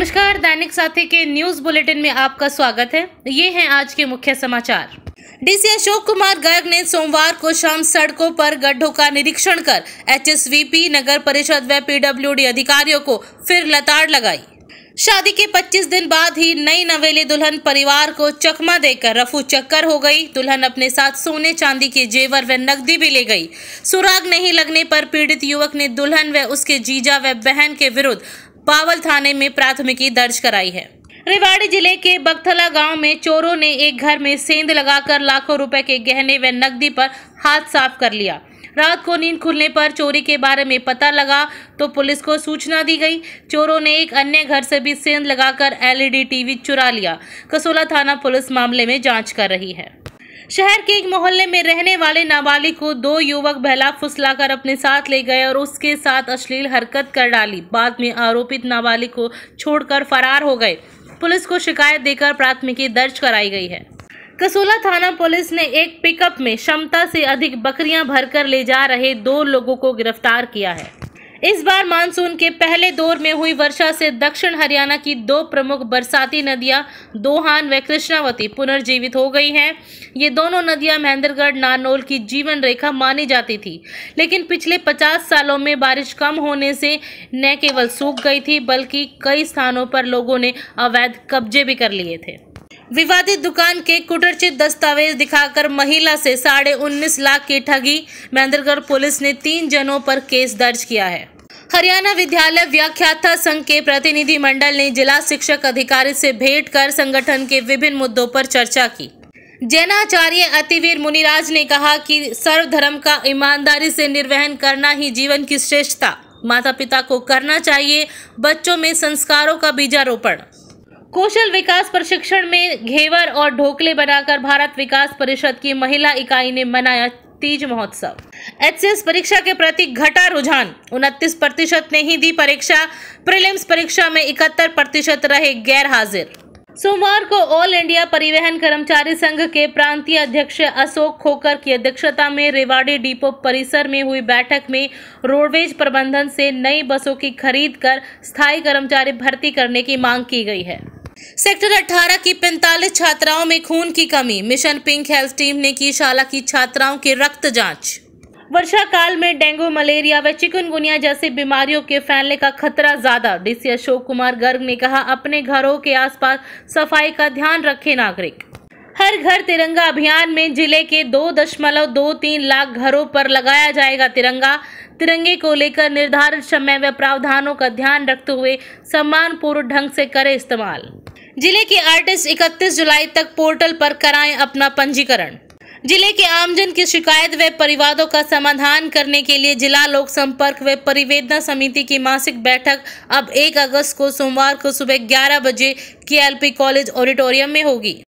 नमस्कार दैनिक साथी के न्यूज बुलेटिन में आपका स्वागत है ये हैं आज के मुख्य समाचार डीसी अशोक कुमार गर्ग ने सोमवार को शाम सड़कों पर गड्ढों का निरीक्षण कर एचएसवीपी नगर परिषद व पीडब्ल्यूडी अधिकारियों को फिर लताड़ लगाई शादी के 25 दिन बाद ही नई नवेली दुल्हन परिवार को चकमा देकर रफू चक्कर हो गई दुल्हन अपने साथ सोने चांदी के जेवर व नकदी भी ले गई सुराग नहीं लगने पर पीड़ित युवक ने दुल्हन व उसके जीजा व बहन के विरुद्ध पावल थाने में प्राथमिकी दर्ज कराई है रेवाड़ी जिले के बगथला गांव में चोरों ने एक घर में सेंध लगाकर लाखों रुपए के गहने व नकदी पर हाथ साफ कर लिया रात को नींद खुलने पर चोरी के बारे में पता लगा तो पुलिस को सूचना दी गई चोरों ने एक अन्य घर से भी सेंध लगाकर एलईडी टीवी चुरा लिया कसोला थाना पुलिस मामले में जांच कर रही है शहर के एक मोहल्ले में रहने वाले नाबालिग को दो युवक बहला फुसलाकर अपने साथ ले गए और उसके साथ अश्लील हरकत कर डाली बाद में आरोपित नाबालिग को छोड़कर फरार हो गए पुलिस को शिकायत देकर प्राथमिकी दर्ज कराई गई है कसूला थाना पुलिस ने एक पिकअप में क्षमता से अधिक बकरियां भरकर ले जा रहे दो लोगों को गिरफ्तार किया है इस बार मानसून के पहले दौर में हुई वर्षा से दक्षिण हरियाणा की दो प्रमुख बरसाती नदियां दोहान व कृष्णावती पुनर्जीवित हो गई हैं ये दोनों नदियां महेंद्रगढ़ नानोल की जीवन रेखा मानी जाती थी लेकिन पिछले 50 सालों में बारिश कम होने से न केवल सूख गई थी बल्कि कई स्थानों पर लोगों ने अवैध कब्जे भी कर लिए थे विवादित दुकान के कुटरचित दस्तावेज दिखाकर महिला से साढ़े उन्नीस लाख की ठगी महेंद्रगढ़ पुलिस ने तीन जनों पर केस दर्ज किया है हरियाणा विद्यालय व्याख्याता संघ के प्रतिनिधि मंडल ने जिला शिक्षक अधिकारी से भेंट कर संगठन के विभिन्न मुद्दों पर चर्चा की जैनाचार्य अतिवीर मुनिराज ने कहा कि सर्वधर्म का ईमानदारी से निर्वहन करना ही जीवन की श्रेष्ठता माता पिता को करना चाहिए बच्चों में संस्कारों का बीजारोपण कौशल विकास प्रशिक्षण में घेवर और ढोकले बनाकर भारत विकास परिषद की महिला इकाई ने मनाया तीज महोत्सव एचसीएस परीक्षा के प्रति घटा रुझान उनतीस प्रतिशत ने ही दी परीक्षा प्रीलिम्स परीक्षा में इकहत्तर प्रतिशत रहे गैर हाजिर सोमवार को ऑल इंडिया परिवहन कर्मचारी संघ के प्रांतीय अध्यक्ष अशोक खोकर की अध्यक्षता में रेवाड़ी डिपो परिसर में हुई बैठक में रोडवेज प्रबंधन से नई बसों की खरीद कर स्थायी कर्मचारी भर्ती करने की मांग की गई है सेक्टर 18 की 45 छात्राओं में खून की कमी मिशन पिंक हेल्थ टीम ने की शाला की छात्राओं के रक्त जांच वर्षा काल में डेंगू मलेरिया व चिकनगुनिया जैसी बीमारियों के फैलने का खतरा ज्यादा डीसी अशोक कुमार गर्ग ने कहा अपने घरों के आसपास सफाई का ध्यान रखें नागरिक हर घर तिरंगा अभियान में जिले के दो दशमलव दो तीन लाख घरों पर लगाया जाएगा तिरंगा तिरंगे को लेकर निर्धारित समय व प्रावधानों का ध्यान रखते हुए सम्मानपूर्ण ढंग से करें इस्तेमाल जिले के आर्टिस्ट 31 जुलाई तक पोर्टल पर कराएं अपना पंजीकरण जिले के आमजन की शिकायत व परिवादों का समाधान करने के लिए जिला लोक संपर्क व परिवेदना समिति की मासिक बैठक अब 1 अगस्त को सोमवार को सुबह 11 बजे के कॉलेज ऑडिटोरियम में होगी